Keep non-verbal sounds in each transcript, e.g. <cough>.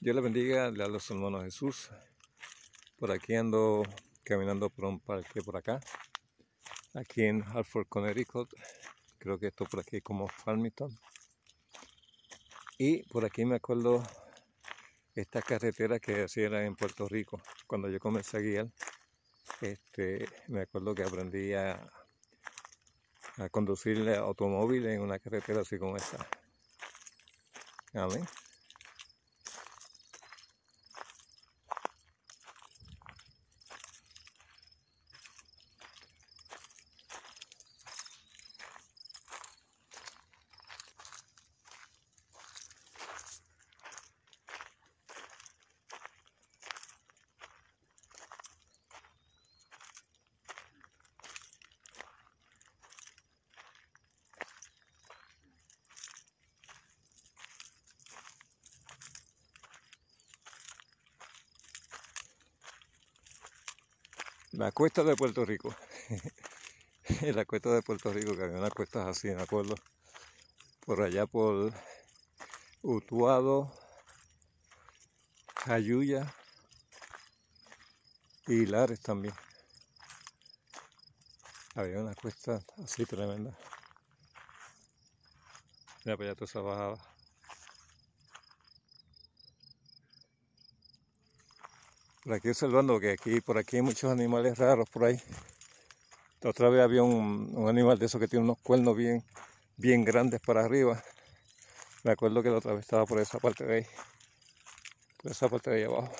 Dios le bendiga, le a los hermanos Jesús. Por aquí ando caminando por un parque por acá, aquí en Hartford, Connecticut. Creo que esto por aquí como Farmington. Y por aquí me acuerdo esta carretera que hacía en Puerto Rico. Cuando yo comencé a guiar, este, me acuerdo que aprendí a, a conducir automóvil en una carretera así como esta. Amén. La cuesta de Puerto Rico. <laughs> la cuesta de Puerto Rico, que había unas cuestas así, me acuerdo. Por allá por Utuado, Cayuya y Lares también. Había unas cuestas así tremendas. Mira para allá todas esa bajada. Por aquí observando que aquí por aquí hay muchos animales raros por ahí. La otra vez había un, animal de esos que tiene unos cuernos bien, bien grandes para arriba. Me acuerdo que la otra vez estaba por esa parte de ahí. Por esa parte de ahí abajo.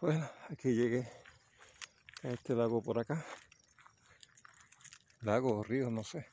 Bueno, aquí llegué a este lago por acá. Lago o río, no sé.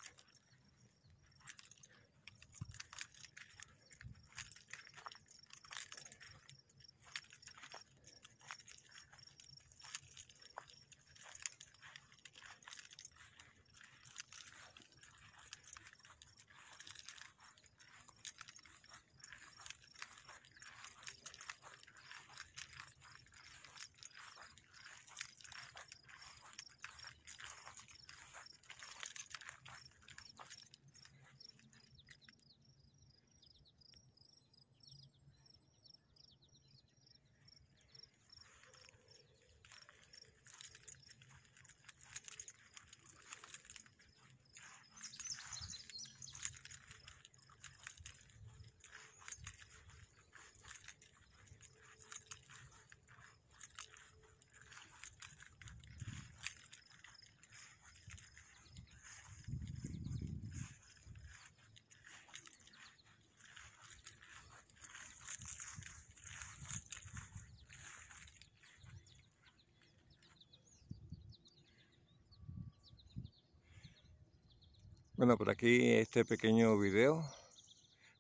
Bueno, por aquí este pequeño video,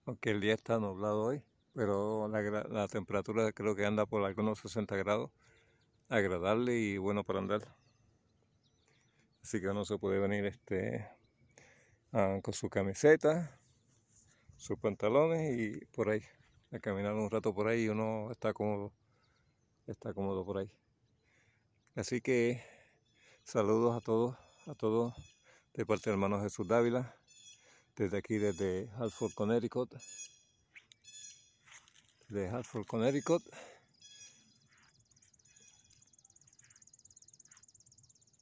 aunque el día está nublado hoy, pero la, temperatura creo que anda por algunos 60 grados, agradable y bueno para andar. Así que uno se puede venir este ah, con su camiseta, sus pantalones y por ahí, a caminar un rato por ahí y uno está cómodo, está cómodo por ahí. Así que saludos a todos, a todos de parte del hermano Jesús Dávila, desde aquí, desde Hartford, Connecticut. Desde Hartford, Connecticut.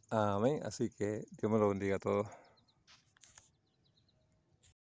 Amén. Así que Dios me lo bendiga a todos.